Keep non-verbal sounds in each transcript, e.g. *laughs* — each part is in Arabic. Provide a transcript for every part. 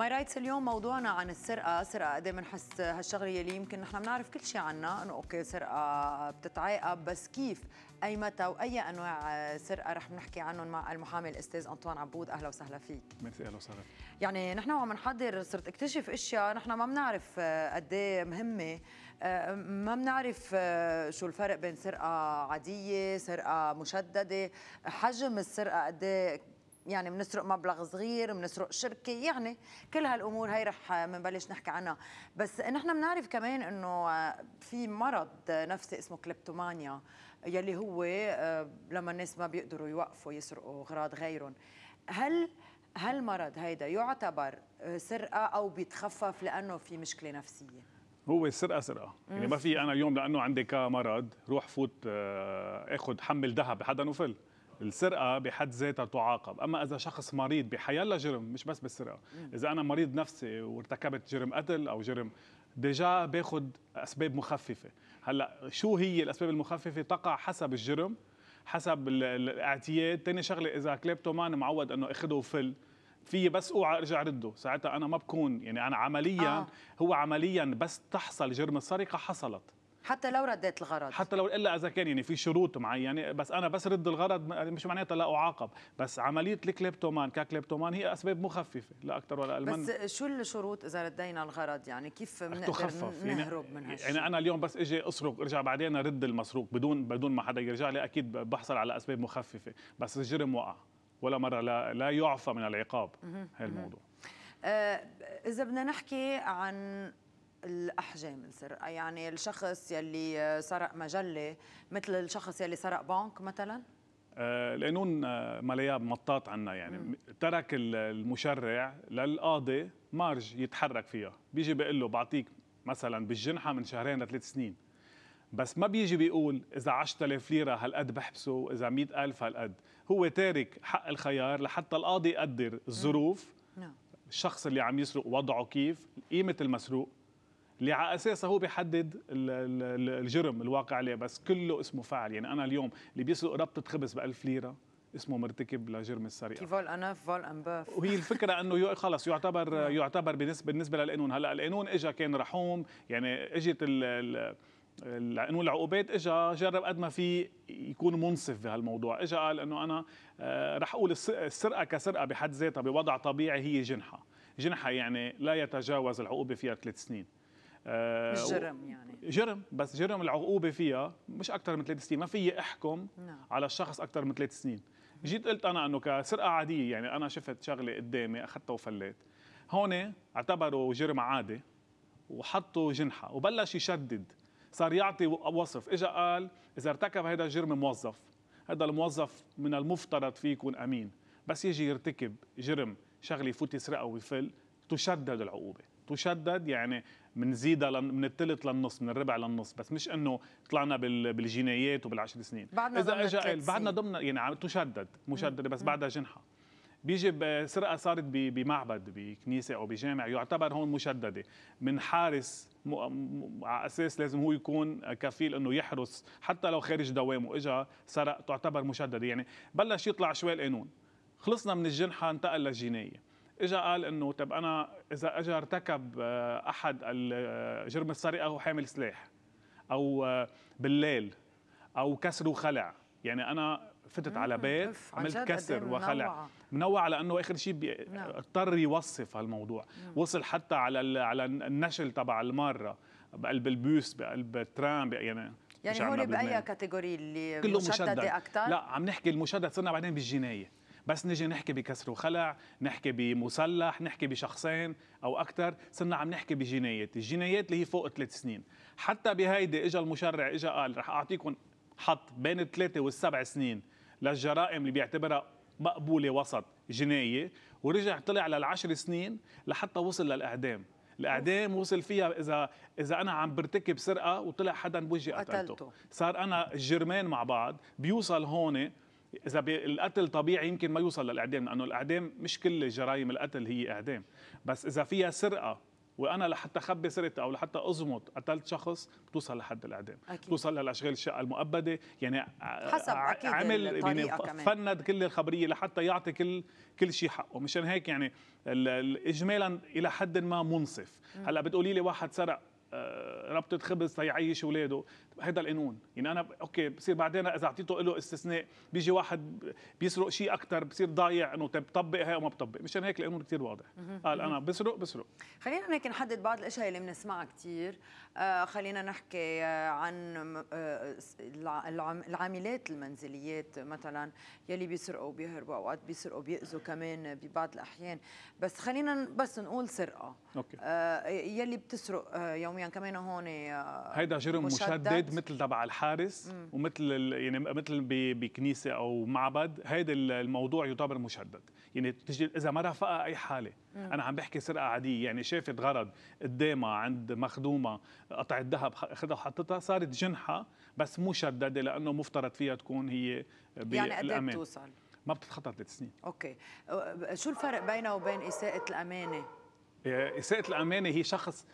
ماي رايتس اليوم موضوعنا عن السرقه، سرقه قد إيه بنحس هالشغله اللي يمكن نحن بنعرف كل شيء عنها انه اوكي سرقه بتتعاقب بس كيف اي متى واي انواع سرقه رح نحكي عنهم مع المحامي الاستاذ انطوان عبود اهلا وسهلا فيك ميرسي اهلا وسهلا يعني نحن وعم نحضر صرت اكتشف اشياء نحن ما بنعرف قد إيه مهمه ما بنعرف شو الفرق بين سرقه عاديه سرقه مشدده حجم السرقه قد إيه يعني بنسرق مبلغ صغير بنسرق شركه يعني كل هالامور هي رح بنبلش نحكي عنها بس نحن بنعرف كمان انه في مرض نفسي اسمه كليبتومانيا يلي هو آه، لما الناس ما بيقدروا يوقفوا يسرقوا اغراض غيرهم هل هالمرض هيدا يعتبر آه، سرقه او بيتخفف لانه في مشكله نفسيه هو سرقه سرقه يعني ما في انا اليوم لانه عندي كمرض روح فوت آه، اخذ حمل ذهب حدا نفل السرقه بحد ذاتها تعاقب اما اذا شخص مريض بحيلا جرم مش بس بالسرقه اذا انا مريض نفسي وارتكبت جرم قتل او جرم ديجا باخذ اسباب مخففه هلا شو هي الاسباب المخففه تقع حسب الجرم حسب الاعتياد ثاني شغله اذا كليبتومان معود انه اخده وفل في بس اوعى ارجع رده ساعتها انا ما بكون يعني انا عمليا آه. هو عمليا بس تحصل جرم السرقه حصلت حتى لو رديت الغرض حتى لو الا اذا كان يعني في شروط معينه يعني بس انا بس رد الغرض مش معناتها لا اعاقب بس عمليه الكليبتومان ككليبتومان هي اسباب مخففه لا اكثر ولا اقل بس شو الشروط اذا ردينا الغرض يعني كيف بنقدر يعني نهرب يعني من هالشيء يعني انا اليوم بس اجي اسرق ارجع بعدين ارد المسروق بدون بدون ما حدا يرجع لي اكيد بحصل على اسباب مخففه بس الجرم وقع ولا مره لا لا يعفى من العقاب هالموضوع آه، اذا بدنا نحكي عن الاحجام السرقه يعني الشخص يلي سرق مجله مثل الشخص يلي سرق بنك مثلا آه، القانون آه، ملياب مطاط عنا يعني مم. ترك المشرع للقاضي مارج يتحرك فيها بيجي بيقول له بعطيك مثلا بالجنحه من شهرين لثلاث سنين بس ما بيجي بيقول اذا 10000 ليره هالقد بحبسه اذا 100000 هالقد هو تارك حق الخيار لحتى القاضي يقدر الظروف نعم. الشخص اللي عم يسرق وضعه كيف قيمه المسروق اللي على اساسها هو بيحدد الجرم الواقع عليه بس كله اسمه فاعل يعني انا اليوم اللي بيسرق ربطه خبز ب 1000 ليره اسمه مرتكب لجرم السرقه فول اناف فول انباف وهي *laughs* الفكره انه خلص يعتبر نعم. يعتبر بالنسبه بالنسبه للقانون هلا القانون اجى كان رحوم يعني اجت ال قانون العقوبات اجى جرب قد ما في يكون منصف بهالموضوع اجى قال انه انا آه، رح اقول السرقه كسرقه بحد ذاتها بوضع طبيعي هي جنحه جنحه يعني لا يتجاوز العقوبه فيها ثلاث سنين مش آه، جرم يعني جرم بس جرم العقوبه فيها مش اكثر من ثلاث سنين ما في احكم نعم. على الشخص اكثر من ثلاث سنين جيت قلت انا انه كسرقه عاديه يعني انا شفت شغله قدامي اخذتها وفليت هون اعتبروا جرم عادي وحطوا جنحه وبلش يشدد صار يعطي وصف اجى قال اذا ارتكب هذا الجرم موظف هذا الموظف من المفترض فيه يكون امين بس يجي يرتكب جرم شغله يفوت يسرقها ويفل تشدد العقوبه تشدد يعني بنزيدها من الثلث للنص من الربع للنص بس مش انه طلعنا بالجنايات وبالعشر سنين بعدنا اذا اجى بعدنا ضمن يعني عم تشدد مشدده بس بعدها جنحه بيجي سرقه صارت بمعبد بكنيسه او بجامع يعتبر هون مشدده من حارس م... م... على اساس لازم هو يكون كفيل انه يحرس حتى لو خارج دوامه اجى سرق تعتبر مشدده يعني بلش يطلع شوي القانون خلصنا من الجنحه انتقل للجنايه اجى قال انه طب انا اذا اجى ارتكب آه، احد آه، جرم السرقه هو حامل سلاح او آه، بالليل او كسر وخلع يعني انا فتت على بيت عملت إيه كسر وخلع منوعة, منوعة لانه اخر شيء نعم. اضطر يوصف هالموضوع وصل حتى على على النشل تبع الماره بقلب البيوس بقلب الترام يعني يعني هون باي كاتيجوري اللي كله مشدد. اكثر لا عم نحكي المشدد صرنا بعدين بالجنايه بس نجي نحكي بكسر وخلع نحكي بمسلح نحكي بشخصين أو أكثر صرنا عم نحكي بجنايات الجنايات اللي هي فوق ثلاث سنين حتى بهيدي اجى المشرع اجى قال رح أعطيكم حط بين الثلاثة والسبع سنين للجرائم اللي بيعتبرها مقبولة وسط جناية ورجع طلع للعشر سنين لحتى وصل للإعدام الاعدام وصل فيها اذا اذا انا عم برتكب سرقه وطلع حدا بوجهي قتلته صار انا الجرمان مع بعض بيوصل هون اذا القتل طبيعي يمكن ما يوصل للاعدام لانه الاعدام مش كل جرائم القتل هي اعدام بس اذا فيها سرقه وانا لحتى خبي سرقتي او لحتى ازمط قتلت شخص بتوصل لحد الاعدام أكيد. بتوصل للاشغال الشقه المؤبده يعني حسب أكيد عمل يعني فند كل الخبريه لحتى يعطي كل كل شيء حقه مشان هيك يعني اجمالا الى حد ما منصف هلا بتقولي لي واحد سرق آه، آه، ربطه خبز تيعيش اولاده هذا القانون يعني انا اوكي بصير بعدين اذا اعطيته له استثناء بيجي واحد بيسرق شيء اكثر بصير ضايع انه طيب طبق هي او ما بطبق مشان هيك القانون كثير واضح قال انا بسرق بسرق خلينا هيك نحدد بعض الاشياء اللي بنسمعها كثير آه خلينا نحكي آه، عن آه، العاملات المنزليات مثلا يلي بيسرقوا وبيهربوا اوقات بيسرقوا بيأذوا كمان ببعض الاحيان بس خلينا بس نقول سرقه أوكي. آه يلي بتسرق يوميا كمان كمان هون آه، هيدا جرم مشدد, مشدد مثل تبع الحارس ومثل يعني مثل بكنيسه او معبد هيدا الموضوع يعتبر مشدد يعني تجي اذا ما رافقها اي حاله مم. انا عم بحكي سرقه عاديه يعني شافت غرض قدامها عند مخدومه قطعت ذهب اخذها وحطتها صارت جنحه بس مشدده لانه مفترض فيها تكون هي يعني قد إيه توصل ما بتتخطى ثلاث سنين اوكي شو الفرق بينها وبين اساءه الامانه إيه، اساءه الامانه هي شخص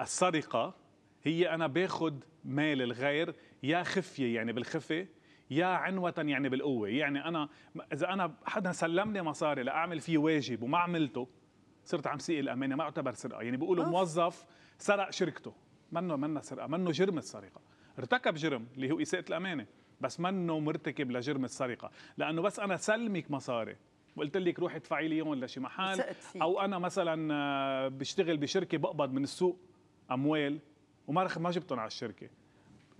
السرقه هي انا باخذ مال الغير يا خفيه يعني بالخفه يا عنوة يعني بالقوة يعني أنا إذا أنا حدا سلمني مصاري لأعمل فيه واجب وما عملته صرت عم سيء الأمانة ما أعتبر سرقة يعني بيقولوا موظف سرق شركته منه منه سرقة منه جرم السرقة ارتكب جرم اللي هو إساءة الأمانة بس منه مرتكب لجرم السرقة لأنه بس أنا سلمك مصاري وقلت لك روحي ادفعي لي إياهم لشي محل او انا مثلا آه، بشتغل بشركه بقبض من السوق اموال وما رخ ما جبتهم على الشركه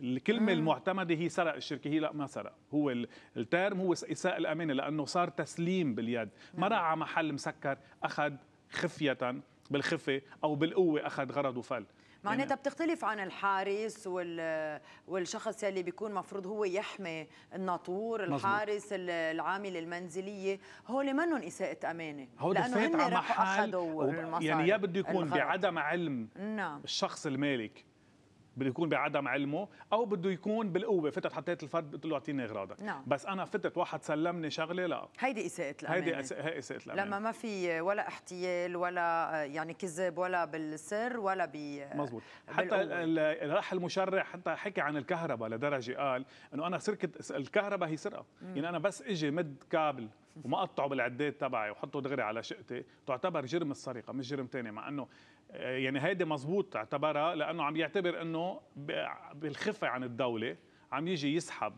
الكلمة مم. آه. المعتمدة هي سرق الشركة هي لا ما سرق هو التيرم هو إساءة الأمانة لأنه صار تسليم باليد ما نعم. راح على محل مسكر أخذ خفية بالخفة أو بالقوة أخذ غرض وفل معناتها يعني بتختلف عن الحارس وال والشخص يلي بيكون مفروض هو يحمي الناطور الحارس العامل المنزليه هول منهم اساءه امانه لانه هن رفعوا اخذوا يعني يا بده يكون الغرض. بعدم علم نعم. الشخص المالك بده يكون بعدم علمه او بده يكون بالقوه فتت حطيت الفرد قلت له اعطيني اغراضك نعم. بس انا فتت واحد سلمني شغله لا هيدي اساءه الامانه هيدي هي اساءه الامانه لما ما في ولا احتيال ولا يعني كذب ولا بالسر ولا ب مزبوط حتى راح المشرع حتى حكى عن الكهرباء لدرجه قال انه انا سرقت الكهرباء هي سرقه يعني انا بس اجي مد كابل وما اقطعه بالعداد تبعي وحطه دغري على شقتي تعتبر جرم السرقه مش جرم ثاني مع انه يعني هيدي مزبوط اعتبرها لانه عم يعتبر انه بالخفه عن الدوله عم يجي يسحب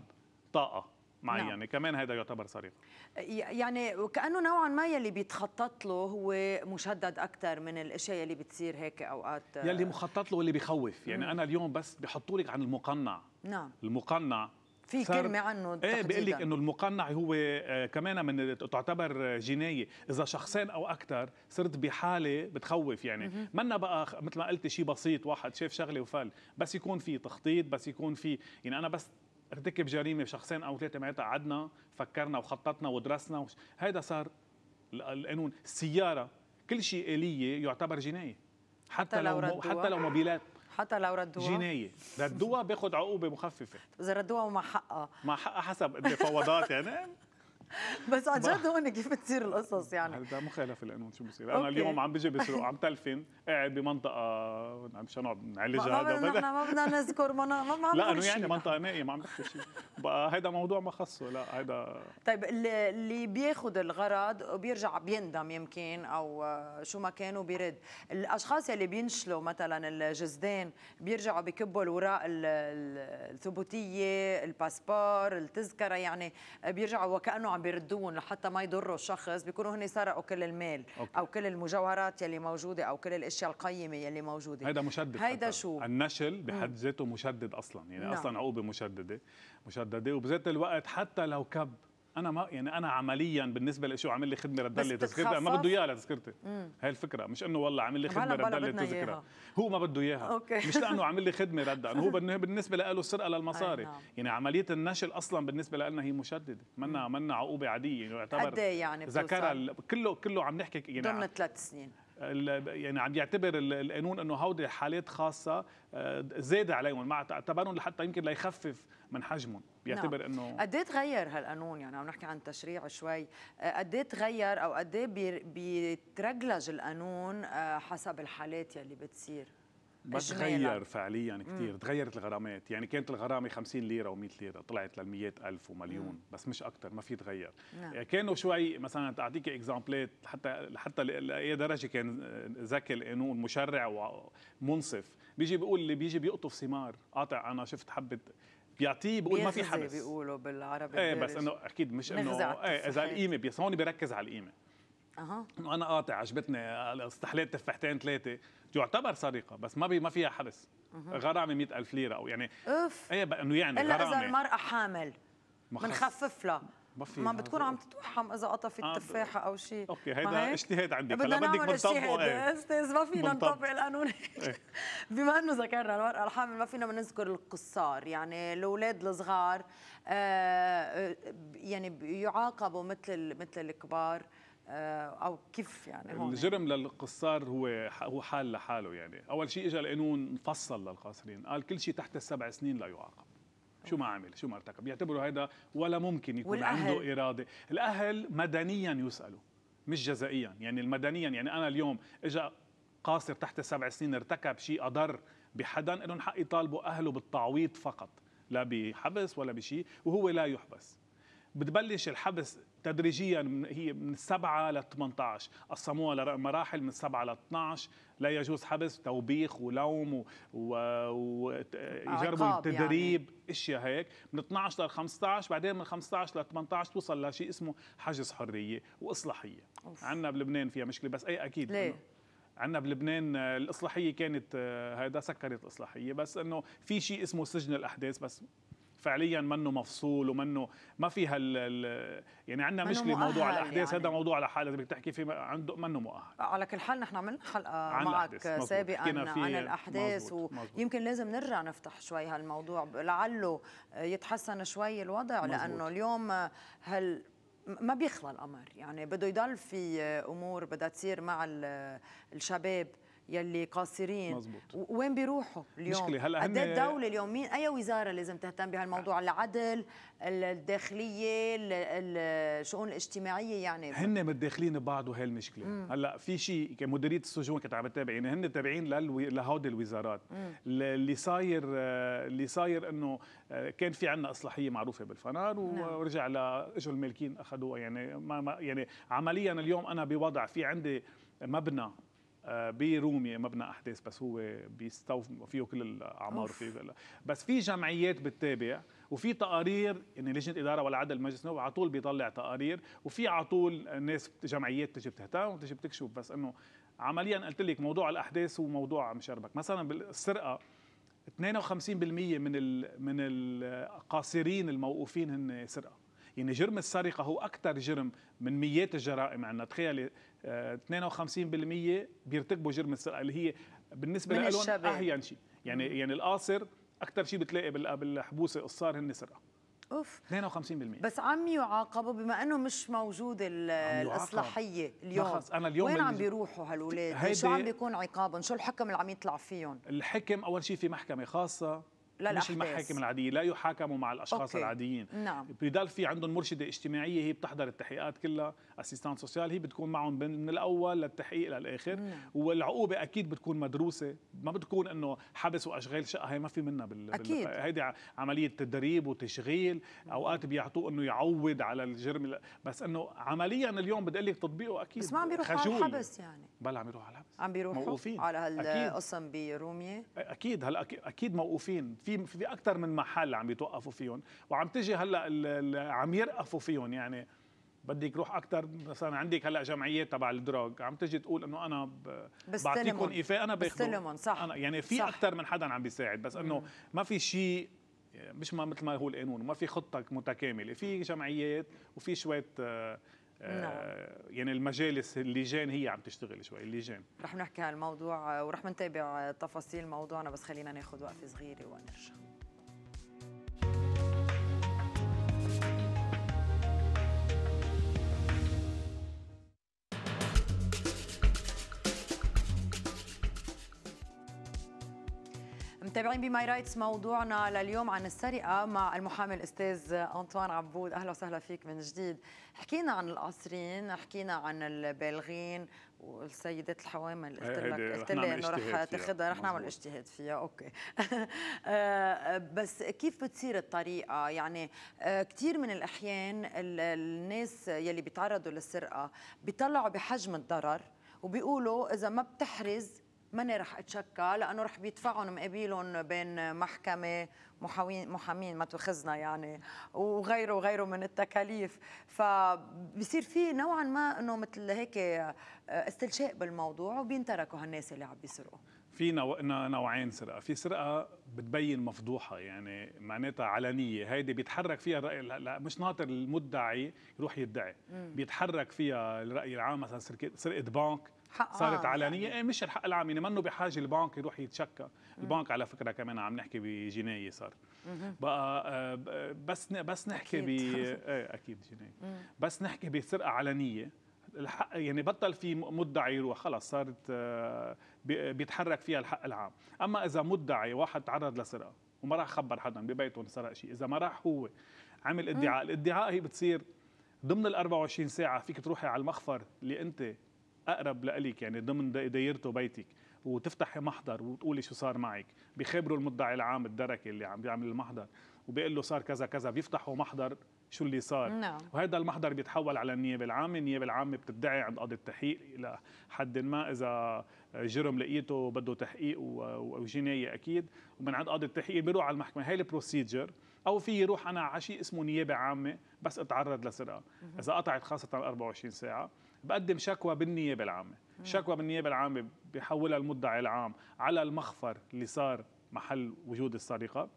طاقه معينه نعم. كمان هذا يعتبر سرقه يعني وكانه نوعا ما يلي بيتخطط له هو مشدد اكثر من الاشياء يلي بتصير هيك اوقات آه. يلي مخطط له واللي بخوف يعني مم. انا اليوم بس بحطوا لك عن المقنع نعم المقنع في كلمة عنه ايه بيقول لك انه المقنع هو آه، كمان من تعتبر جناية، إذا شخصين أو أكثر صرت بحالة بتخوف يعني، منا بقى مثل ما قلت شيء بسيط واحد شاف شغلة وفل، بس يكون في تخطيط، بس يكون في يعني أنا بس ارتكب جريمة شخصين أو ثلاثة معناتها قعدنا فكرنا وخططنا ودرسنا وش... هذا صار القانون، السيارة كل شيء آلية يعتبر جناية حتى لو م... حتى لو موبيلات حتى لو ردوها جنايه ردوها بياخد عقوبه مخففه اذا ردوها وما حقها ما حقها حسب المفاوضات يعني بس عن جد هون كيف بتصير القصص يعني هذا مخالفه لانه شو بصير انا اليوم عم بجي *laughs* بسرق عم تلفن قاعد بمنطقه مشان شنو نعالج هذا ما بدنا ما بدنا نذكر ما ما لا انه يعني منطقه نائيه ما عم بحكي شيء بقى هذا موضوع ما خصه لا هذا طيب اللي بياخذ الغرض وبيرجع بيندم يمكن او آه، شو ما كانوا بيرد الاشخاص اللي بينشلوا مثلا الجزدان بيرجعوا بكبوا الوراق الثبوتيه الباسبور التذكره يعني بيرجعوا وكانه عم بيردون لحتى ما يضروا الشخص بيكونوا هن سرقوا كل المال أوكي. او كل المجوهرات يلي موجوده او كل الاشياء القيمه يلي موجوده هيدا مشدد هيدا شو النشل بحد ذاته مشدد اصلا يعني نعم. اصلا عقوبه مشدده مشدده وبذات الوقت حتى لو كب انا ما يعني انا عمليا بالنسبه لشو عامل لي خدمه رد لي تذكرتي ما بده اياها لتذكرتي هي الفكره مش انه والله عامل لي خدمه رد لي تذكره هو ما بده اياها مش لانه عامل لي خدمه رد هو *laughs* بالنسبه له سرقه للمصاري نعم. يعني عمليه النشل اصلا بالنسبه لنا هي مشدده منا منا عقوبه عاديه يعني يعتبر قد إيه يعني ذكرها كله كله عم نحكي يعني ضمن ثلاث سنين يعني عم يعتبر القانون انه هودي حالات خاصه آه، زاد عليهم مع تبنهم لحتى يمكن ليخفف من حجمهم بيعتبر نعم. انه قد ايه تغير هالقانون يعني عم نحكي عن تشريعه شوي آه، قد ايه تغير او قد ايه بيترجلج القانون آه، حسب الحالات يلي بتصير ما تغير فعليا كثير تغيرت الغرامات يعني كانت الغرامه 50 ليره و100 ليره طلعت لل ألف ومليون مم. بس مش اكثر ما في تغير نعم. آه، كانوا شوي مثلا تعطيك اكزامبلات حتى حتى لاي درجه كان آه، ذكي القانون مشرع ومنصف بيجي بيقول اللي بيجي بيقطف ثمار قاطع انا شفت حبه بيعطيه بيقول ما في حبس بيقولوا بالعربي ايه بس انه اكيد مش انه ايه اذا القيمه بس هون بيركز على القيمه اها انه انا قاطع عجبتني استحليت تفاحتين ثلاثه يعتبر سرقه بس ما بي ما فيها حبس أه. غرامه 100000 ليره او يعني اوف ايه انه يعني الا غرامة. اذا المراه حامل بنخفف لها ما في ما بتكون عم تتوحم اذا قطفت آه تفاحه او شيء اوكي هيدا اجتهاد عندك هلا بدك بنطبقه ايه استاذ إيه، إيه، ما فينا نطبق القانون إيه. *laughs* بما انه ذكرنا المراه الحامل ما فينا نذكر القصار يعني الاولاد الصغار آه, آه، يعني يعاقبوا مثل مثل الكبار آه، او كيف يعني هون يعني؟ الجرم للقصار هو هو حال لحاله يعني اول شيء اجى القانون مفصل للقاصرين قال كل شيء تحت السبع سنين لا يعاقب شو ما عمل شو ما ارتكب بيعتبروا هذا ولا ممكن يكون والأهل. عنده اراده الاهل مدنيا يسالوا مش جزائيا يعني المدنيا يعني انا اليوم اجى قاصر تحت سبع سنين ارتكب شيء اضر بحدا انهم حق يطالبوا اهله بالتعويض فقط لا بحبس ولا بشيء وهو لا يحبس بتبلش الحبس تدريجيا هي من 7 ل 18 قسموها لمراحل من 7 ل 12 لا يجوز حبس توبيخ ولوم ويجربوا و... يعني. التدريب تدريب يعني. اشياء هيك من 12 ل 15 بعدين من 15 ل 18 توصل لشيء اسمه حجز حريه واصلاحيه عندنا بلبنان فيها مشكله بس اي اكيد ليه؟ عندنا بلبنان آه، الاصلاحيه كانت هذا آه، سكرت الاصلاحيه بس انه في شيء اسمه سجن الاحداث بس فعليا منه مفصول ومنه ما في هال يعني عندنا مشكله موضوع الاحداث يعني. هذا موضوع لحاله بدك تحكي فيه عنده منه مؤهل آه، على كل حال نحن عملنا حلقه معك سابقا عن الاحداث ويمكن لازم نرجع نفتح شوي هالموضوع لعله يتحسن شوي الوضع مزبوط. لانه اليوم هل ما بيخلى الامر يعني بده يضل في امور بدها تصير مع الشباب يلي قاصرين وين بيروحوا اليوم مشكلة هلا إيه هن الدولة اليوم مين اي وزارة لازم تهتم بهالموضوع العدل الداخلية الشؤون الاجتماعية يعني هن متداخلين ببعض وهي المشكلة هلا في شيء كمديرية السجون كنت عم بتابع يعني هن تابعين لهودي الوزارات اللي صاير آه، اللي صاير انه آه، كان في عندنا اصلاحية معروفة بالفنار نعم. ورجع لاجوا المالكين اخذوها يعني ما... ما يعني عمليا اليوم انا بوضع في عندي مبنى آه، بروميا مبنى احداث بس هو بيستوف فيه كل الاعمار فيه بس في جمعيات بتتابع وفي تقارير ان لجنه اداره والعدل مجلس النواب على طول بيطلع تقارير وفي على طول ناس جمعيات بتجي بتهتم وبتجي بتكشف بس انه عمليا قلت لك موضوع الاحداث وموضوع مشربك مثلا بالسرقه 52% من ال من القاصرين الموقوفين هن سرقه يعني جرم السرقه هو اكثر جرم من ميات الجرائم عندنا تخيلي 52% آه، بيرتكبوا جرم السرقه اللي هي بالنسبه لهم احيان شيء يعني يعني القاصر اكثر شيء بتلاقي بالحبوس القصار هن سرقه اوف 52% بس عم يعاقبوا بما انه مش موجوده الاصلاحيه اليوم أنا اليوم وين عم بيروحوا هالولاد شو عم بيكون عقابهم شو الحكم اللي عم يطلع فيهم الحكم اول شيء في محكمه خاصه مش المحاكم العاديه لا يحاكموا مع الاشخاص أوكي. العاديين نعم. بدال في عندهم مرشده اجتماعيه هي بتحضر التحقيقات كلها اسيستنت سوسيال هي بتكون معهم من الاول للتحقيق للاخر نعم. والعقوبه اكيد بتكون مدروسه ما بتكون انه حبس واشغال شقه هي ما في منها بال... أكيد. بال... هيدي عمليه تدريب وتشغيل اوقات بيعطوه انه يعوض على الجرم بس انه عمليا اليوم بدي اقول لك تطبيقه اكيد بس ما عم بيروح خجول. على الحبس يعني بلا عم يروح على الحبس عم بيروحوا موقوفين على هالقسم بروميه اكيد هلا اكيد موقوفين في في في اكثر من محل عم يتوقفوا فيهم وعم تجي هلا عم يرقفوا فيهم يعني بدك روح اكثر مثلا عندك هلا جمعيات تبع الدروغ عم تجي تقول انه انا بعطيكم ايفاء انا باخذهم صح أنا يعني في اكثر من حدا عم بيساعد بس انه ما في شيء مش ما مثل ما هو القانون ما في خطه متكامله في جمعيات وفي شويه آه، نعم. آه، يعني المجالس اللجان هي عم تشتغل شوي اللجان رح نحكي هالموضوع آه، ورح نتابع آه، تفاصيل موضوعنا بس خلينا ناخذ وقفه صغيره ونرجع متابعين بماي رايتس موضوعنا لليوم عن السرقه مع المحامي الاستاذ انطوان عبود اهلا وسهلا فيك من جديد حكينا عن القاصرين حكينا عن البالغين والسيدات الحوامل قلت لك قلت لي انه رح تاخذها رح نعمل اجتهاد فيها اوكي *laughs* آه، بس كيف بتصير الطريقه يعني آه، كثير من الاحيان الناس يلي بيتعرضوا للسرقه بيطلعوا بحجم الضرر وبيقولوا اذا ما بتحرز ماني رح اتشكى لانه رح بيدفعهم مقابلهم بين محكمه محامين محامين ما تاخذنا يعني وغيره وغيره من التكاليف فبصير في نوعا ما انه مثل هيك آه، استلشاء بالموضوع وبينتركوا هالناس اللي عم بيسرقوا في نوع... نوعين سرقه في سرقه بتبين مفضوحه يعني معناتها علنيه هيدي بيتحرك فيها الراي لا مش ناطر المدعي يروح يدعي مم. بيتحرك فيها الراي العام مثلا سرقه بنك صارت آه علنيه يعني. ايه مش الحق العام يعني منه بحاجه البنك يروح يتشكى البنك على فكره كمان عم نحكي بجنايه صار بقى آه، بس بس نحكي ب *laughs* ايه اكيد جنايه بس نحكي بسرقه علنيه الحق يعني بطل في مدعي يروح خلص صارت آه، بيتحرك فيها الحق العام اما اذا مدعي واحد تعرض لسرقه وما راح خبر حدا ببيته انسرق شيء اذا ما راح هو عمل ادعاء الادعاء هي بتصير ضمن ال 24 ساعه فيك تروحي على المخفر اللي انت اقرب لإلك يعني ضمن دايرته بيتك وتفتحي محضر وتقولي شو صار معك بخبره المدعي العام الدركي اللي عم بيعمل المحضر وبيقول له صار كذا كذا بيفتحوا محضر شو اللي صار نعم. وهذا المحضر بيتحول على النيابه العامه النيابه العامه بتدعي عند قاضي التحقيق الى حد ما اذا جرم لقيته بده تحقيق وجنايه اكيد ومن عند قاضي التحقيق بيروح على المحكمه هي البروسيجر او في يروح انا على شيء اسمه نيابه عامه بس اتعرض لسرقه اذا قطعت خاصه 24 ساعه بقدم شكوى بالنيابه العامه شكوى بالنيابه العامه بحولها المدعي العام على المخفر اللي صار محل وجود السرقه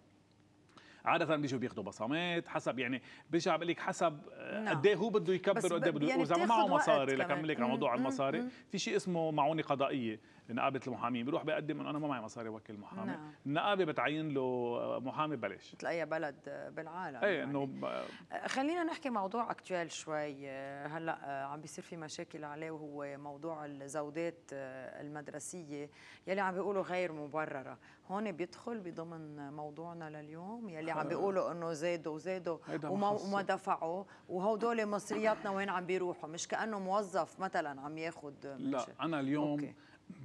عادة بيجوا بياخذوا بصمات حسب يعني برجع بقول لك حسب آه، نعم. قد إيه هو بده يكبر وقد ايه بده يعني واذا معه مصاري لكملك على موضوع المصاري في شيء اسمه معونه قضائيه نقابه المحامين بيروح بيقدم انه انا ما معي مصاري وكل محامي نعم. النقابه بتعين له محامي ببلاش مثل اي بلد بالعالم اي يعني. انه ب... آه، خلينا نحكي موضوع اكتوال شوي آه، هلا آه، عم بيصير في مشاكل عليه وهو موضوع الزودات المدرسيه يلي عم بيقولوا غير مبرره هون بيدخل بضمن موضوعنا لليوم يلي عم بيقولوا انه زادوا وزادوا وما, وما دفعوا وهدول مصرياتنا وين عم بيروحوا مش كانه موظف مثلا عم ياخذ لا انا اليوم أوكي.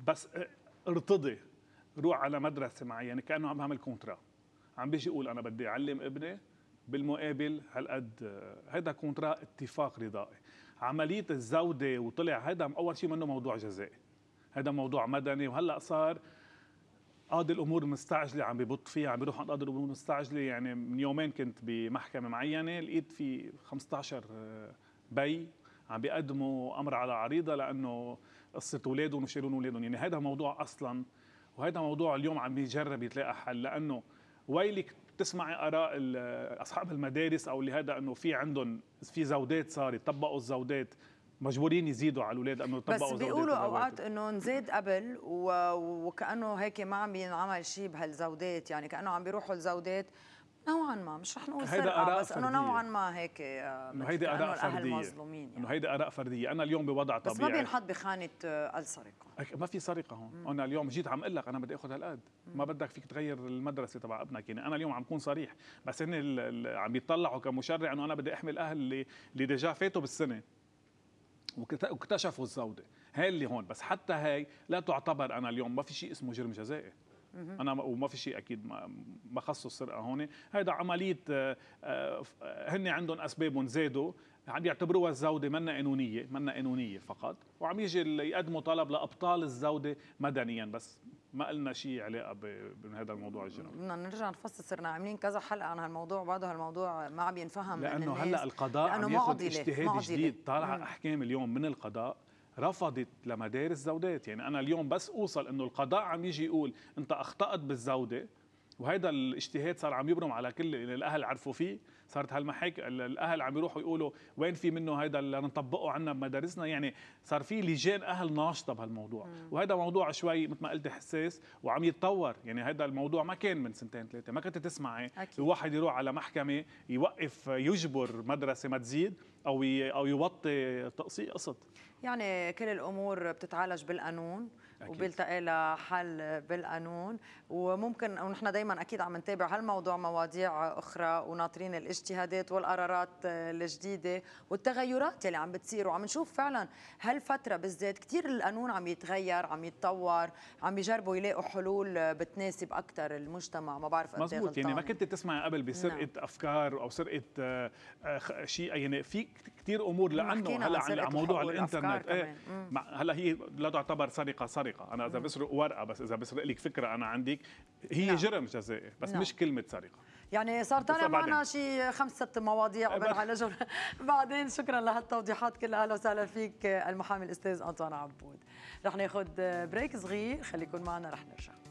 بس آه، ارتضي روح على مدرسه معينه يعني كانه عم بعمل كونترا عم بيجي يقول انا بدي اعلم ابني بالمقابل هالقد آه، هيدا كونترا اتفاق رضائي عمليه الزوده وطلع هذا اول شيء منه موضوع جزائي هذا موضوع مدني وهلا صار قاضي الامور المستعجله عم ببط فيها عم بيروح عند قاضي الامور المستعجله يعني من يومين كنت بمحكمه معينه لقيت في 15 آه، بي عم بيقدموا امر على عريضه لانه قصه اولادهم وشالون اولادهم يعني هذا موضوع اصلا وهذا موضوع اليوم عم يجرب يتلاقى حل لانه ويلك تسمعي اراء اصحاب المدارس او لهذا انه في عندهم في زودات صارت طبقوا الزودات مجبورين يزيدوا على الاولاد انه طبقوا بس بيقولوا اوقات انه نزيد قبل و... وكانه هيك ما عم ينعمل شيء بهالزودات يعني كانه عم بيروحوا الزودات نوعا ما مش رح نقول هيدا آراء بس انه نوعا ما هيك آه، انه هيدي اراء فرديه مظلومين يعني. انه هيدي اراء فرديه انا اليوم بوضع طبيعي بس ما بينحط بخانه آه، السرقه ما في سرقه هون انا اليوم جيت عم اقول لك انا بدي اخذ هالقد ما بدك فيك تغير المدرسه تبع ابنك يعني انا اليوم عم بكون صريح بس هن عم يتطلعوا كمشرع انه انا بدي احمي الاهل اللي اللي ديجا فاتوا بالسنه واكتشفوا الزوده هاي اللي هون بس حتى هاي لا تعتبر انا اليوم ما في شيء اسمه جرم جزائي انا وما في شيء اكيد ما خصوا السرقه هون هيدا عمليه آه، آه، هن عندهم اسبابهم زادوا عم يعتبروها الزوده منا قانونيه منا قانونيه فقط وعم يجي يقدموا طلب لابطال الزوده مدنيا بس ما قلنا شيء علاقه بهذا الموضوع الجنائي بدنا نرجع نفصل صرنا عاملين كذا حلقه عن هالموضوع وبعده هالموضوع ما عم ينفهم لانه هلا القضاء عم ياخذ اجتهاد جديد طالعه احكام اليوم من القضاء رفضت لمدارس زودات يعني أنا اليوم بس أوصل أنه القضاء عم يجي يقول أنت أخطأت بالزودة وهيدا الاجتهاد صار عم يبرم على كل اللي الاهل عرفوا فيه صارت هالمحاكي الاهل عم يروحوا يقولوا وين في منه هيدا اللي نطبقه عنا بمدارسنا يعني صار في لجان اهل ناشطه بهالموضوع وهذا موضوع شوي مثل ما قلت حساس وعم يتطور يعني هذا الموضوع ما كان من سنتين ثلاثه ما كنت تسمعي الواحد يروح على محكمه يوقف يجبر مدرسه ما تزيد او او يوطي تقصي قصد يعني كل الامور بتتعالج بالقانون وبيلتقي لها حل بالقانون وممكن ونحن دائما اكيد عم نتابع هالموضوع مواضيع اخرى وناطرين الاجتهادات والقرارات الجديده والتغيرات اللي عم بتصير وعم نشوف فعلا هالفتره بالذات كثير القانون عم يتغير عم يتطور عم يجربوا يلاقوا حلول بتناسب اكثر المجتمع ما بعرف إيه مزبوط يعني ما كنت تسمع قبل بسرقه نعم. افكار او سرقه آه، شيء يعني في كثير امور لانه هلا عن موضوع الانترنت إيه هلا هي لا تعتبر سرقه سرقه سرقه انا اذا بسرق ورقه بس اذا بسرق لك فكره انا عندك هي نعم. جرم جزائي بس نعم. مش كلمه سرقه يعني صار طالع معنا شي خمس ست مواضيع قبل إيه، على *laughs* بعدين شكرا لهالتوضيحات كلها اهلا وسهلا فيك المحامي الاستاذ انطوان عبود رح ناخذ بريك صغير خليكم معنا رح نرجع